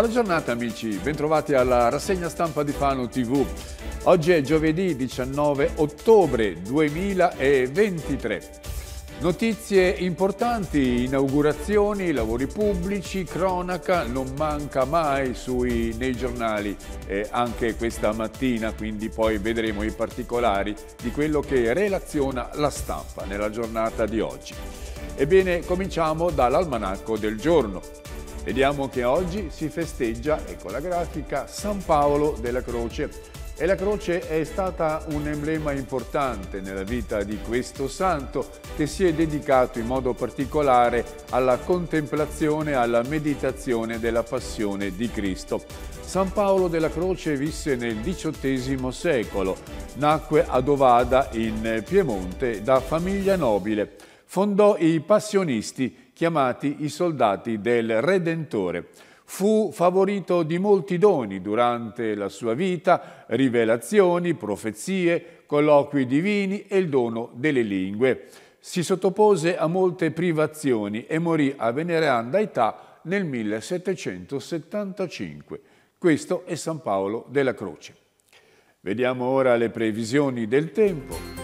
Buona giornata amici, bentrovati alla rassegna stampa di Fano TV. Oggi è giovedì 19 ottobre 2023. Notizie importanti, inaugurazioni, lavori pubblici, cronaca, non manca mai sui, nei giornali eh, anche questa mattina, quindi poi vedremo i particolari di quello che relaziona la stampa nella giornata di oggi. Ebbene, cominciamo dall'almanacco del giorno. Vediamo che oggi si festeggia, ecco la grafica, San Paolo della Croce. E la croce è stata un emblema importante nella vita di questo santo che si è dedicato in modo particolare alla contemplazione alla meditazione della passione di Cristo. San Paolo della Croce visse nel XVIII secolo, nacque ad Ovada in Piemonte da famiglia nobile, fondò i Passionisti chiamati i soldati del Redentore. Fu favorito di molti doni durante la sua vita, rivelazioni, profezie, colloqui divini e il dono delle lingue. Si sottopose a molte privazioni e morì a veneranda età nel 1775. Questo è San Paolo della Croce. Vediamo ora le previsioni del tempo.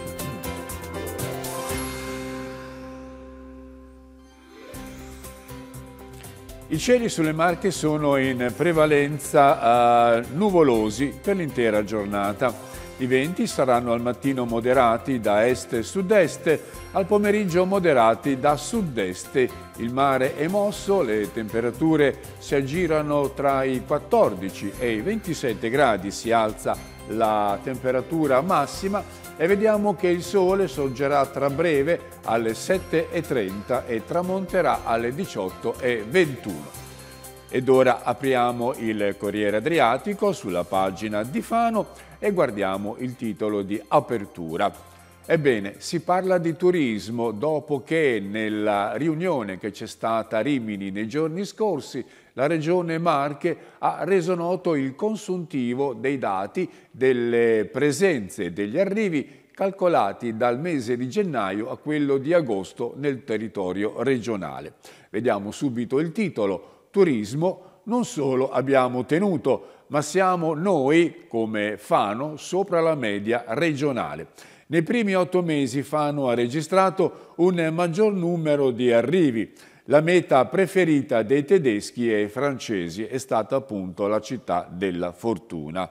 I cieli sulle Marche sono in prevalenza eh, nuvolosi per l'intera giornata. I venti saranno al mattino moderati da est e sud-est, al pomeriggio moderati da sud-est. Il mare è mosso, le temperature si aggirano tra i 14 e i 27 gradi, si alza la temperatura massima e vediamo che il sole sorgerà tra breve alle 7.30 e tramonterà alle 18.21. Ed ora apriamo il Corriere Adriatico sulla pagina di Fano e guardiamo il titolo di apertura. Ebbene, si parla di turismo dopo che nella riunione che c'è stata a Rimini nei giorni scorsi la Regione Marche ha reso noto il consuntivo dei dati delle presenze e degli arrivi calcolati dal mese di gennaio a quello di agosto nel territorio regionale. Vediamo subito il titolo. Turismo non solo abbiamo tenuto, ma siamo noi, come Fano, sopra la media regionale. Nei primi otto mesi Fano ha registrato un maggior numero di arrivi. La meta preferita dei tedeschi e francesi è stata appunto la città della fortuna.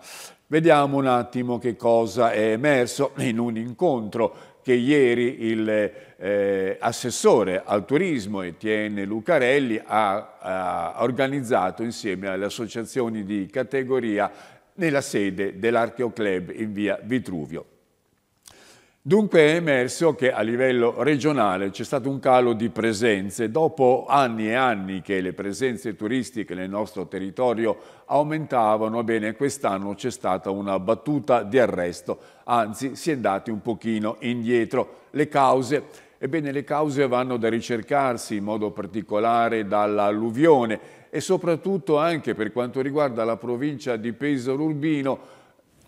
Vediamo un attimo che cosa è emerso in un incontro che ieri il eh, assessore al turismo Etienne Lucarelli ha, ha organizzato insieme alle associazioni di categoria nella sede dell'Archeoclub in via Vitruvio. Dunque è emerso che a livello regionale c'è stato un calo di presenze. Dopo anni e anni che le presenze turistiche nel nostro territorio aumentavano, bene, quest'anno c'è stata una battuta di arresto, anzi si è andati un pochino indietro. Le cause? Ebbene, le cause vanno da ricercarsi in modo particolare dall'alluvione e soprattutto anche per quanto riguarda la provincia di Pesaro Urbino,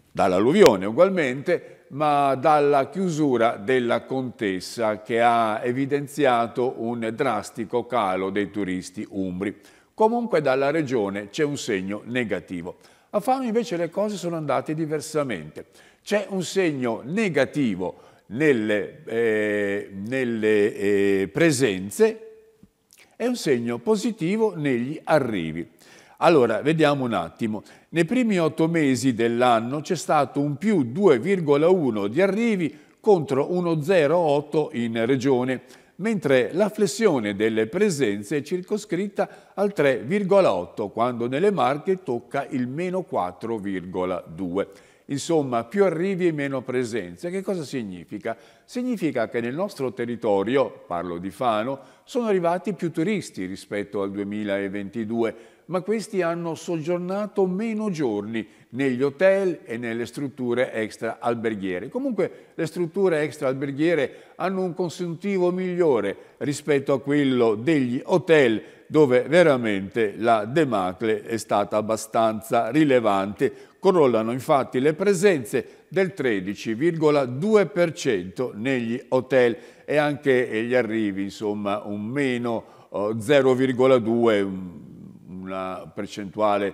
dall'alluvione ugualmente, ma dalla chiusura della contessa che ha evidenziato un drastico calo dei turisti umbri. Comunque dalla regione c'è un segno negativo. A Fano invece le cose sono andate diversamente. C'è un segno negativo nelle, eh, nelle eh, presenze e un segno positivo negli arrivi. Allora, vediamo un attimo. Nei primi otto mesi dell'anno c'è stato un più 2,1 di arrivi contro 1,08 in regione, mentre la flessione delle presenze è circoscritta al 3,8, quando nelle Marche tocca il meno 4,2. Insomma, più arrivi e meno presenze. Che cosa significa? Significa che nel nostro territorio, parlo di Fano, sono arrivati più turisti rispetto al 2022, ma questi hanno soggiornato meno giorni negli hotel e nelle strutture extra alberghiere. Comunque le strutture extra alberghiere hanno un consuntivo migliore rispetto a quello degli hotel dove veramente la demacle è stata abbastanza rilevante. Corollano infatti le presenze del 13,2% negli hotel e anche gli arrivi, insomma, un meno 0,2, eh, una percentuale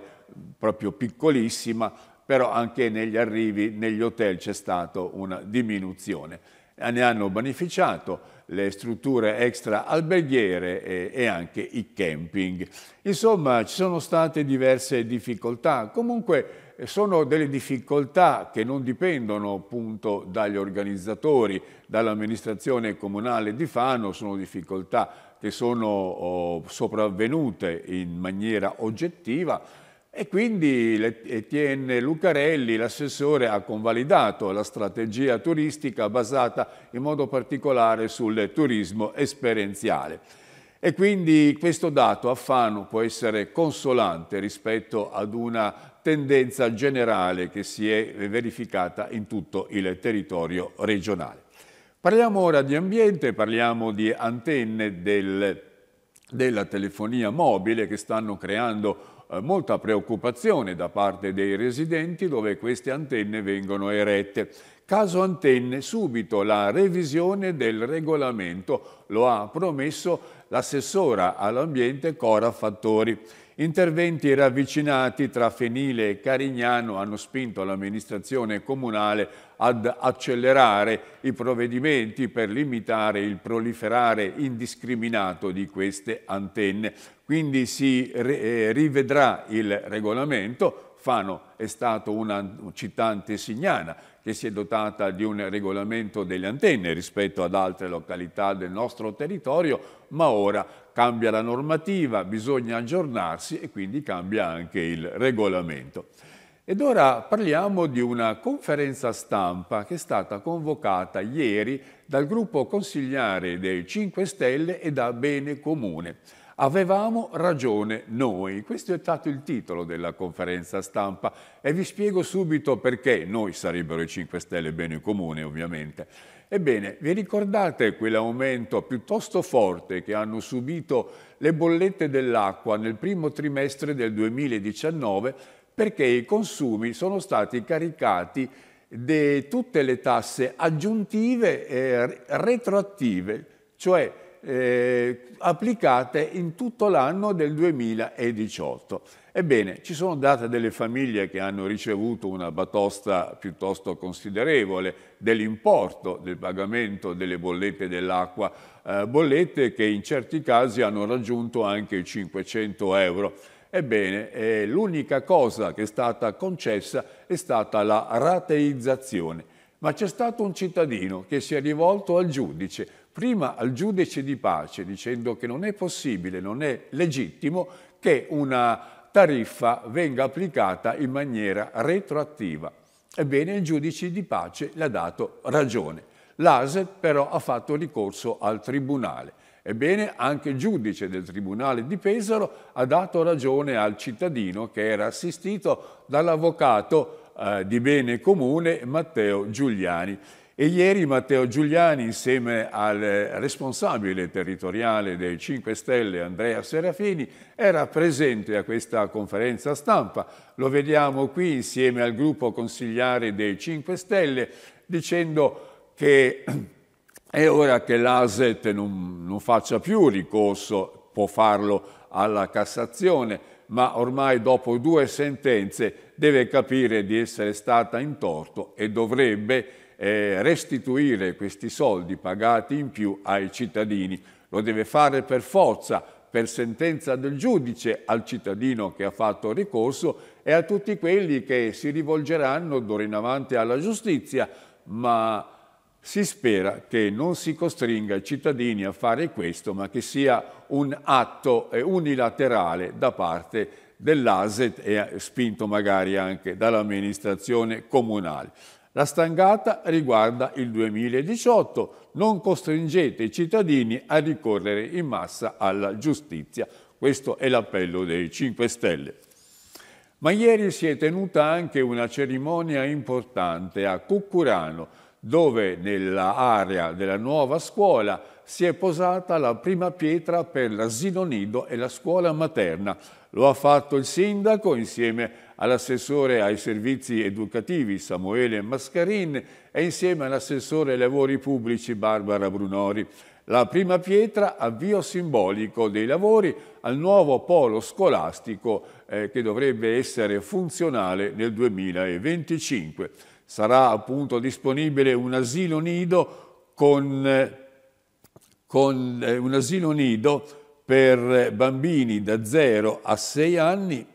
proprio piccolissima, però anche negli arrivi negli hotel c'è stata una diminuzione. Eh, ne hanno beneficiato le strutture extra alberghiere e, e anche i camping. Insomma, ci sono state diverse difficoltà. Comunque, eh, sono delle difficoltà che non dipendono appunto dagli organizzatori, dall'amministrazione comunale di Fano, sono difficoltà che sono oh, sopravvenute in maniera oggettiva e quindi Etienne Lucarelli, l'assessore, ha convalidato la strategia turistica basata in modo particolare sul turismo esperienziale. E quindi questo dato a Fano può essere consolante rispetto ad una tendenza generale che si è verificata in tutto il territorio regionale. Parliamo ora di ambiente, parliamo di antenne del, della telefonia mobile che stanno creando eh, molta preoccupazione da parte dei residenti dove queste antenne vengono erette. Caso antenne, subito la revisione del regolamento, lo ha promesso l'assessora all'ambiente Cora Fattori. Interventi ravvicinati tra Fenile e Carignano hanno spinto l'amministrazione comunale ad accelerare i provvedimenti per limitare il proliferare indiscriminato di queste antenne. Quindi si eh, rivedrà il regolamento. Fano è stata una città antesignana che si è dotata di un regolamento delle antenne rispetto ad altre località del nostro territorio, ma ora cambia la normativa, bisogna aggiornarsi e quindi cambia anche il regolamento. Ed ora parliamo di una conferenza stampa che è stata convocata ieri dal gruppo consigliare dei 5 Stelle e da Bene Comune. Avevamo ragione noi, questo è stato il titolo della conferenza stampa e vi spiego subito perché noi sarebbero i 5 Stelle e Bene Comune ovviamente. Ebbene, vi ricordate quell'aumento piuttosto forte che hanno subito le bollette dell'acqua nel primo trimestre del 2019 perché i consumi sono stati caricati di tutte le tasse aggiuntive e retroattive, cioè eh, applicate in tutto l'anno del 2018. Ebbene, ci sono date delle famiglie che hanno ricevuto una batosta piuttosto considerevole dell'importo del pagamento delle bollette dell'acqua, eh, bollette che in certi casi hanno raggiunto anche i 500 euro. Ebbene, eh, l'unica cosa che è stata concessa è stata la rateizzazione. Ma c'è stato un cittadino che si è rivolto al giudice prima al giudice di pace dicendo che non è possibile, non è legittimo che una tariffa venga applicata in maniera retroattiva. Ebbene, il giudice di pace le ha dato ragione. L'ASET però ha fatto ricorso al Tribunale. Ebbene, anche il giudice del Tribunale di Pesaro ha dato ragione al cittadino che era assistito dall'avvocato eh, di bene comune Matteo Giuliani. E ieri Matteo Giuliani, insieme al responsabile territoriale dei 5 Stelle, Andrea Serafini, era presente a questa conferenza stampa. Lo vediamo qui insieme al gruppo consigliare dei 5 Stelle, dicendo che è ora che l'ASET non, non faccia più ricorso, può farlo alla Cassazione, ma ormai dopo due sentenze deve capire di essere stata in torto e dovrebbe eh, restituire questi soldi pagati in più ai cittadini. Lo deve fare per forza, per sentenza del giudice al cittadino che ha fatto ricorso e a tutti quelli che si rivolgeranno d'ora in avanti alla giustizia, ma si spera che non si costringa i cittadini a fare questo, ma che sia un atto eh, unilaterale da parte dell'ASET e spinto magari anche dall'amministrazione comunale. La stangata riguarda il 2018. Non costringete i cittadini a ricorrere in massa alla giustizia. Questo è l'appello dei 5 Stelle. Ma ieri si è tenuta anche una cerimonia importante a Cuccurano, dove nell'area della nuova scuola si è posata la prima pietra per l'asilo nido e la scuola materna. Lo ha fatto il sindaco insieme all'assessore ai servizi educativi Samuele Mascarin e insieme all'assessore ai lavori pubblici Barbara Brunori. La prima pietra, avvio simbolico dei lavori al nuovo polo scolastico eh, che dovrebbe essere funzionale nel 2025. Sarà appunto disponibile un asilo nido, con, con, eh, un asilo nido per bambini da 0 a 6 anni,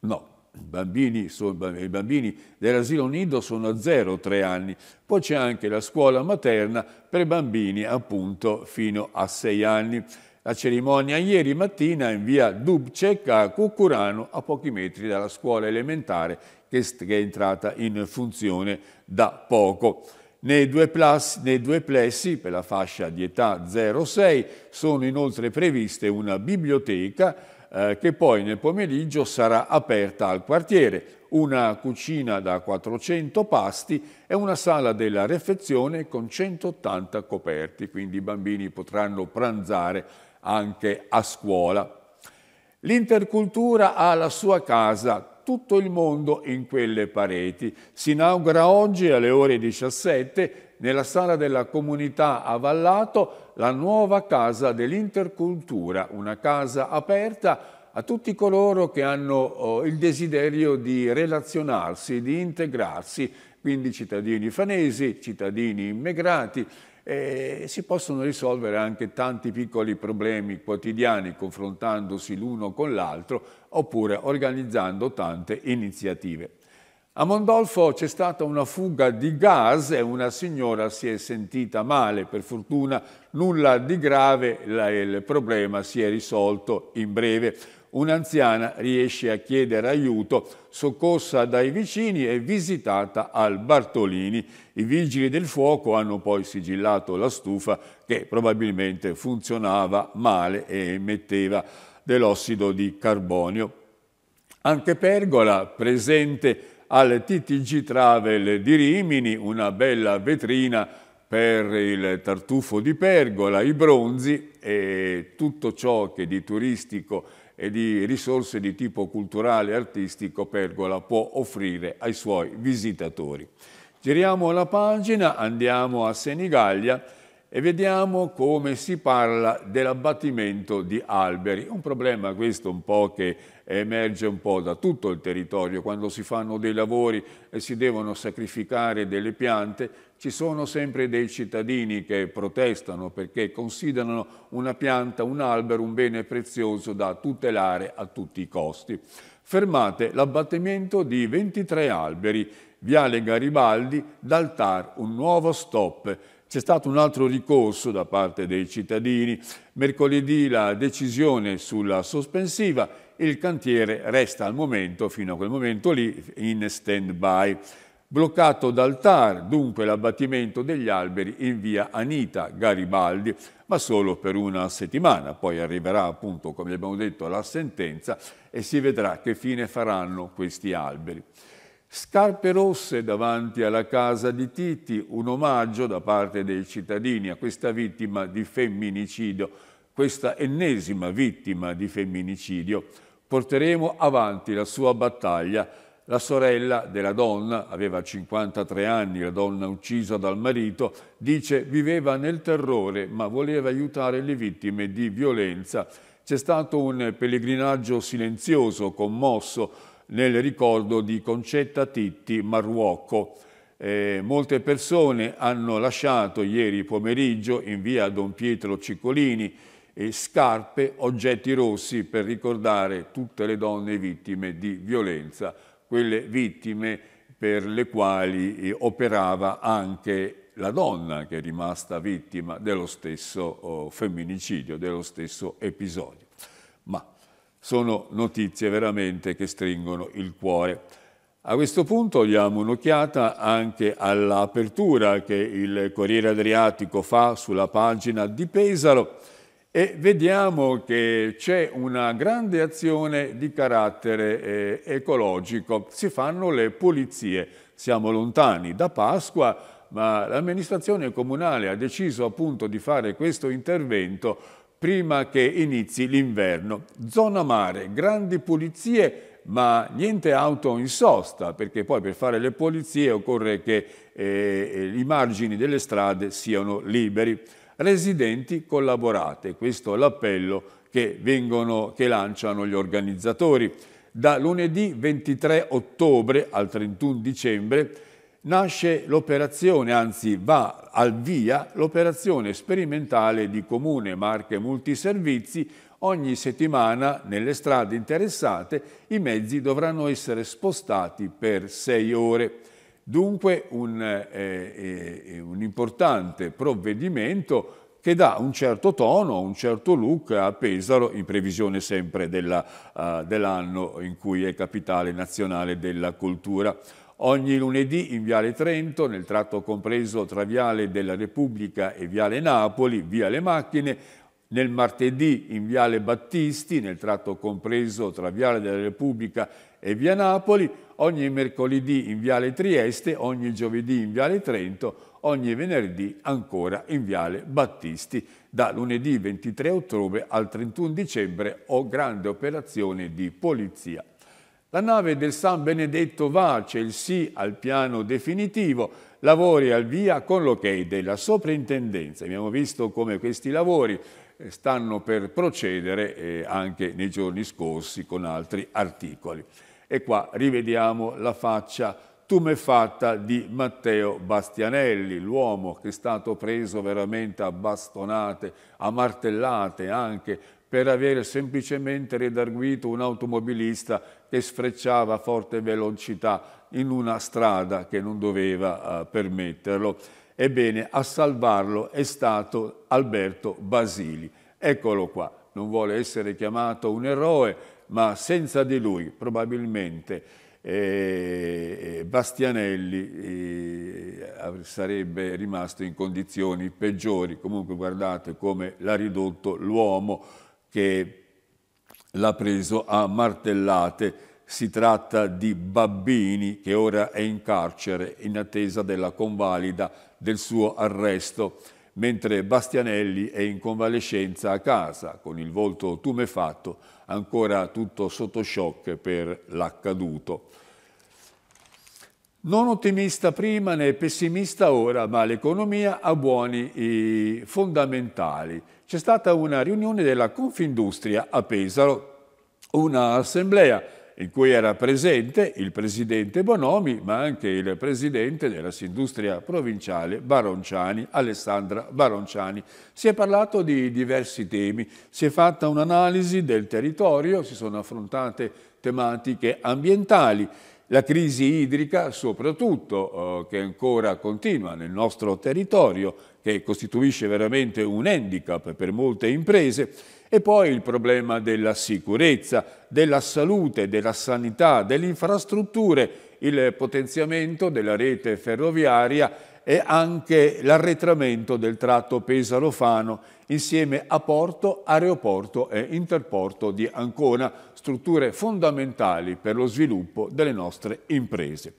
no, bambini, i bambini dell'asilo nido sono a 0-3 anni, poi c'è anche la scuola materna per bambini appunto fino a 6 anni. La cerimonia ieri mattina in via Dubcek a Cucurano, a pochi metri dalla scuola elementare che è entrata in funzione da poco. Nei due, plus, nei due, plessi, per la fascia di età 0-6, sono inoltre previste una biblioteca eh, che poi nel pomeriggio sarà aperta al quartiere, una cucina da 400 pasti e una sala della refezione con 180 coperti, quindi i bambini potranno pranzare anche a scuola. L'intercultura ha la sua casa tutto il mondo in quelle pareti. Si inaugura oggi alle ore 17 nella sala della comunità a Vallato la nuova casa dell'intercultura, una casa aperta a tutti coloro che hanno oh, il desiderio di relazionarsi, di integrarsi, quindi cittadini fanesi, cittadini immigrati, e si possono risolvere anche tanti piccoli problemi quotidiani confrontandosi l'uno con l'altro oppure organizzando tante iniziative. A Mondolfo c'è stata una fuga di gas e una signora si è sentita male. Per fortuna nulla di grave, il problema si è risolto in breve un'anziana riesce a chiedere aiuto, soccorsa dai vicini e visitata al Bartolini. I vigili del fuoco hanno poi sigillato la stufa che probabilmente funzionava male e emetteva dell'ossido di carbonio. Anche Pergola, presente al TTG Travel di Rimini, una bella vetrina per il tartufo di Pergola, i bronzi e tutto ciò che di turistico e di risorse di tipo culturale e artistico Pergola può offrire ai suoi visitatori. Giriamo la pagina, andiamo a Senigallia e vediamo come si parla dell'abbattimento di alberi. Un problema questo un po' che emerge un po' da tutto il territorio, quando si fanno dei lavori e si devono sacrificare delle piante, ci sono sempre dei cittadini che protestano perché considerano una pianta, un albero, un bene prezioso da tutelare a tutti i costi. Fermate l'abbattimento di 23 alberi, Viale Garibaldi, D'Altar, un nuovo stop. C'è stato un altro ricorso da parte dei cittadini, mercoledì la decisione sulla sospensiva il cantiere resta al momento, fino a quel momento lì, in stand-by. Bloccato dal TAR, dunque l'abbattimento degli alberi in via Anita Garibaldi, ma solo per una settimana. Poi arriverà appunto, come abbiamo detto, la sentenza e si vedrà che fine faranno questi alberi. Scarpe rosse davanti alla casa di Titi, un omaggio da parte dei cittadini a questa vittima di femminicidio, questa ennesima vittima di femminicidio porteremo avanti la sua battaglia. La sorella della donna, aveva 53 anni, la donna uccisa dal marito, dice viveva nel terrore ma voleva aiutare le vittime di violenza. C'è stato un pellegrinaggio silenzioso, commosso, nel ricordo di Concetta Titti Marruocco. Eh, molte persone hanno lasciato ieri pomeriggio in via Don Pietro Ciccolini e scarpe, oggetti rossi per ricordare tutte le donne vittime di violenza, quelle vittime per le quali eh, operava anche la donna che è rimasta vittima dello stesso oh, femminicidio, dello stesso episodio. Ma sono notizie veramente che stringono il cuore. A questo punto diamo un'occhiata anche all'apertura che il Corriere Adriatico fa sulla pagina di Pesaro e vediamo che c'è una grande azione di carattere eh, ecologico. Si fanno le pulizie, siamo lontani da Pasqua, ma l'amministrazione comunale ha deciso appunto di fare questo intervento prima che inizi l'inverno. Zona mare, grandi pulizie, ma niente auto in sosta, perché poi per fare le pulizie occorre che eh, i margini delle strade siano liberi residenti collaborate. Questo è l'appello che, vengono, che lanciano gli organizzatori. Da lunedì 23 ottobre al 31 dicembre nasce l'operazione, anzi va al via l'operazione sperimentale di Comune Marche Multiservizi. Ogni settimana nelle strade interessate i mezzi dovranno essere spostati per sei ore. Dunque un, eh, eh, eh, un importante provvedimento che dà un certo tono, un certo look a Pesaro in previsione sempre eh, dell'anno uh, dell in cui è capitale nazionale della cultura. Ogni lunedì in Viale Trento, nel tratto compreso tra Viale della Repubblica e Viale Napoli, via le macchine, nel martedì in Viale Battisti, nel tratto compreso tra Viale della Repubblica e via Napoli, ogni mercoledì in Viale Trieste, ogni giovedì in Viale Trento, ogni venerdì ancora in Viale Battisti. Da lunedì 23 ottobre al 31 dicembre ho grande operazione di polizia. La nave del San Benedetto Vace, il sì al piano definitivo, lavori al via con l'ok della soprintendenza. Abbiamo visto come questi lavori eh, stanno per procedere eh, anche nei giorni scorsi con altri articoli. E qua rivediamo la faccia tumefatta di Matteo Bastianelli, l'uomo che è stato preso veramente a bastonate, a martellate anche, per aver semplicemente redarguito un automobilista che sfrecciava a forte velocità in una strada che non doveva eh, permetterlo. Ebbene, a salvarlo è stato Alberto Basili. Eccolo qua, non vuole essere chiamato un eroe, ma senza di lui probabilmente eh, eh Bastianelli eh, sarebbe rimasto in condizioni peggiori. Comunque guardate come l'ha ridotto l'uomo che l'ha preso a martellate. Si tratta di Babbini che ora è in carcere in attesa della convalida del suo arresto mentre Bastianelli è in convalescenza a casa con il volto tumefatto ancora tutto sotto shock per l'accaduto. Non ottimista prima né pessimista ora, ma l'economia ha buoni fondamentali. C'è stata una riunione della Confindustria a Pesaro, un'assemblea in cui era presente il presidente Bonomi, ma anche il presidente della Sindustria Provinciale Baronciani, Alessandra Baronciani. Si è parlato di diversi temi, si è fatta un'analisi del territorio, si sono affrontate tematiche ambientali, la crisi idrica soprattutto eh, che ancora continua nel nostro territorio, che costituisce veramente un handicap per molte imprese, e poi il problema della sicurezza, della salute, della sanità, delle infrastrutture, il potenziamento della rete ferroviaria e anche l'arretramento del tratto Pesaro-Fano insieme a porto, aeroporto e interporto di Ancona, strutture fondamentali per lo sviluppo delle nostre imprese.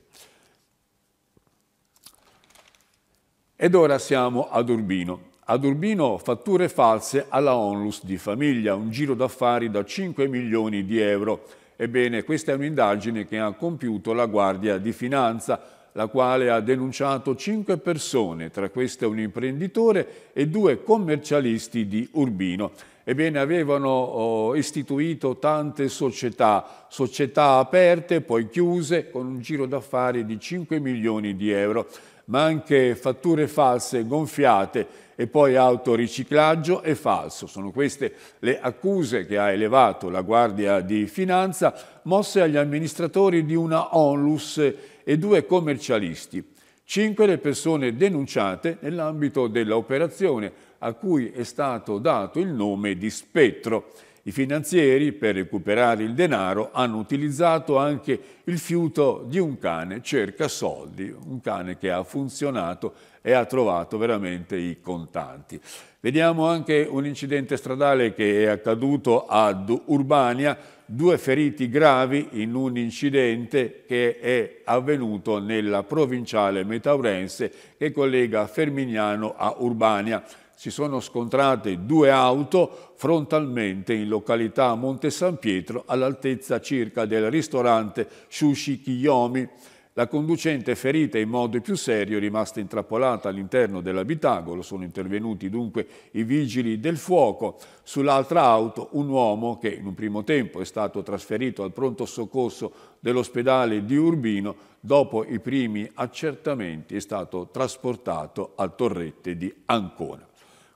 Ed ora siamo ad Urbino. Ad Urbino fatture false alla Onlus di famiglia, un giro d'affari da 5 milioni di euro. Ebbene, questa è un'indagine che ha compiuto la Guardia di Finanza, la quale ha denunciato cinque persone, tra queste un imprenditore e due commercialisti di Urbino. Ebbene, avevano oh, istituito tante società, società aperte, poi chiuse, con un giro d'affari di 5 milioni di euro ma anche fatture false gonfiate e poi autoriciclaggio e falso. Sono queste le accuse che ha elevato la Guardia di Finanza mosse agli amministratori di una onlus e due commercialisti. Cinque le persone denunciate nell'ambito dell'operazione a cui è stato dato il nome di Spettro. I finanzieri, per recuperare il denaro, hanno utilizzato anche il fiuto di un cane cerca soldi, un cane che ha funzionato e ha trovato veramente i contanti. Vediamo anche un incidente stradale che è accaduto ad Urbania, due feriti gravi in un incidente che è avvenuto nella provinciale metaurense che collega Fermignano a Urbania si sono scontrate due auto frontalmente in località Monte San Pietro all'altezza circa del ristorante Shushi Kiyomi. La conducente ferita in modo più serio è rimasta intrappolata all'interno dell'abitacolo, sono intervenuti dunque i vigili del fuoco. Sull'altra auto un uomo che in un primo tempo è stato trasferito al pronto soccorso dell'ospedale di Urbino, dopo i primi accertamenti è stato trasportato a Torrette di Ancona.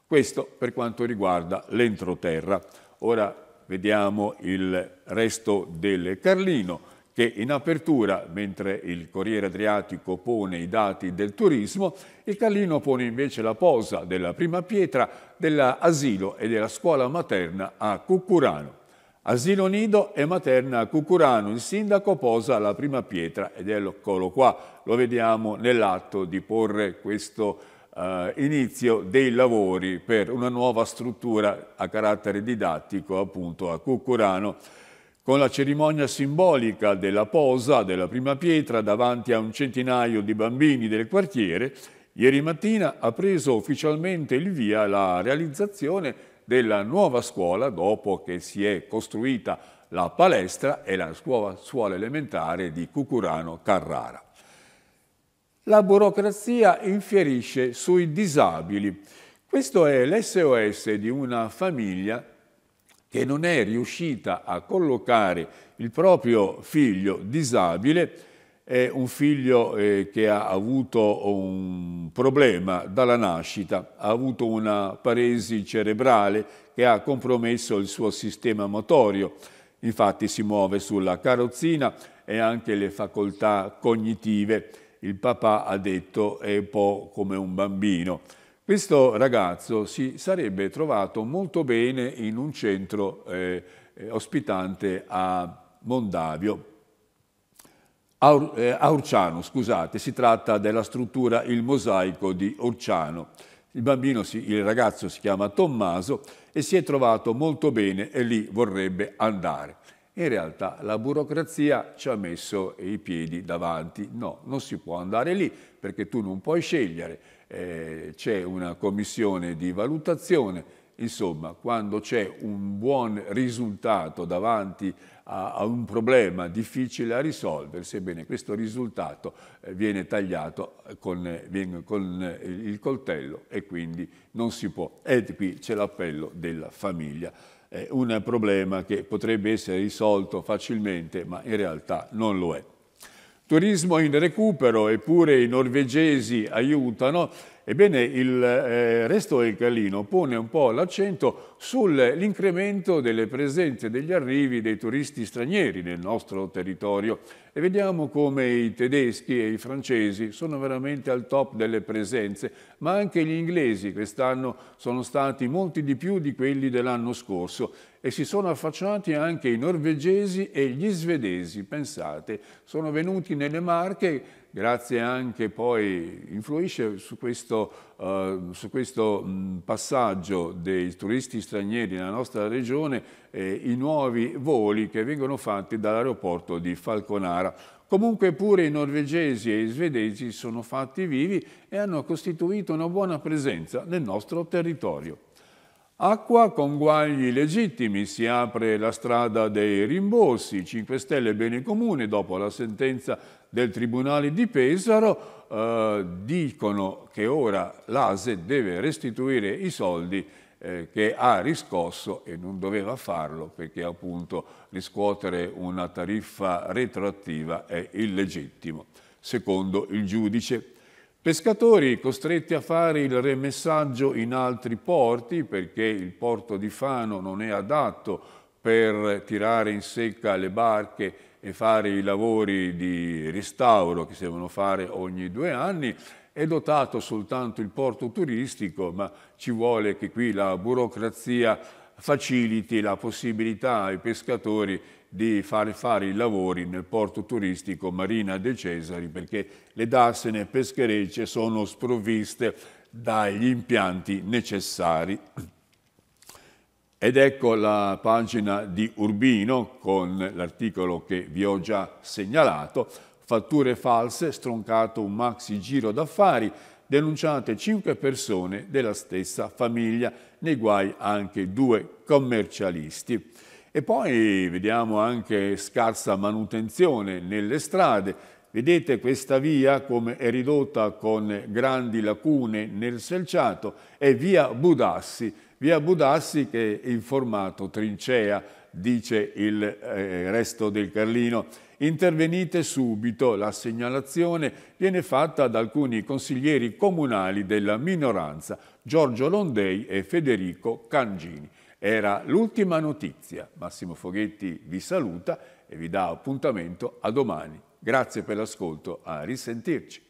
Questo per quanto riguarda l'entroterra. Ora vediamo il resto del Carlino che in apertura, mentre il Corriere Adriatico pone i dati del turismo, il Carlino pone invece la posa della prima pietra dell'asilo e della scuola materna a Cucurano. Asilo nido e materna a Cucurano, il sindaco posa la prima pietra ed eccolo qua, lo vediamo nell'atto di porre questo eh, inizio dei lavori per una nuova struttura a carattere didattico appunto a Cucurano con la cerimonia simbolica della posa della prima pietra davanti a un centinaio di bambini del quartiere, ieri mattina ha preso ufficialmente il via la realizzazione della nuova scuola dopo che si è costruita la palestra e la scuola, scuola elementare di Cucurano Carrara. La burocrazia infierisce sui disabili. Questo è l'SOS di una famiglia che non è riuscita a collocare il proprio figlio disabile, è un figlio eh, che ha avuto un problema dalla nascita, ha avuto una paresi cerebrale che ha compromesso il suo sistema motorio, infatti si muove sulla carrozzina e anche le facoltà cognitive il papà ha detto è un po' come un bambino. Questo ragazzo si sarebbe trovato molto bene in un centro eh, ospitante a Mondavio, Aur, eh, a Urciano, scusate, si tratta della struttura Il Mosaico di Urciano. Il, bambino, il ragazzo si chiama Tommaso e si è trovato molto bene e lì vorrebbe andare. In realtà la burocrazia ci ha messo i piedi davanti. No, non si può andare lì perché tu non puoi scegliere. Eh, c'è una commissione di valutazione. Insomma, quando c'è un buon risultato davanti a, a, un problema difficile da risolversi, ebbene questo risultato eh, viene tagliato con, eh, con eh, il coltello e quindi non si può. Ed qui c'è l'appello della famiglia eh, un problema che potrebbe essere risolto facilmente, ma in realtà non lo è. Turismo in recupero, eppure i norvegesi aiutano Ebbene, il eh, resto del Calino pone un po' l'accento sull'incremento delle presenze degli arrivi dei turisti stranieri nel nostro territorio e vediamo come i tedeschi e i francesi sono veramente al top delle presenze, ma anche gli inglesi quest'anno sono stati molti di più di quelli dell'anno scorso e si sono affacciati anche i norvegesi e gli svedesi, pensate, sono venuti nelle Marche grazie anche poi, influisce su questo, uh, su questo mh, mm, passaggio dei turisti stranieri nella nostra regione eh, i nuovi voli che vengono fatti dall'aeroporto di Falconara. Comunque pure i norvegesi e i svedesi sono fatti vivi e hanno costituito una buona presenza nel nostro territorio. Acqua con guagli legittimi, si apre la strada dei rimborsi, 5 Stelle Bene Comune dopo la sentenza del Tribunale di Pesaro eh, dicono che ora l'ASE deve restituire i soldi eh, che ha riscosso e non doveva farlo perché appunto riscuotere una tariffa retroattiva è illegittimo, secondo il giudice. Pescatori costretti a fare il remessaggio in altri porti perché il porto di Fano non è adatto per tirare in secca le barche e fare i lavori di restauro che si devono fare ogni due anni, è dotato soltanto il porto turistico, ma ci vuole che qui la burocrazia faciliti la possibilità ai pescatori di fare, fare i lavori nel porto turistico Marina De Cesari perché le darsene pescherecce sono sprovviste dagli impianti necessari. Ed ecco la pagina di Urbino con l'articolo che vi ho già segnalato, fatture false, stroncato un maxi giro d'affari, denunciate cinque persone della stessa famiglia, nei guai anche due commercialisti. E poi vediamo anche scarsa manutenzione nelle strade. Vedete questa via come è ridotta con grandi lacune nel selciato è via Budassi Via Budassi che è in formato trincea, dice il eh, resto del Carlino. Intervenite subito, la segnalazione viene fatta da alcuni consiglieri comunali della minoranza, Giorgio Londei e Federico Cangini. Era l'ultima notizia. Massimo Foghetti vi saluta e vi dà appuntamento a domani. Grazie per l'ascolto, a risentirci.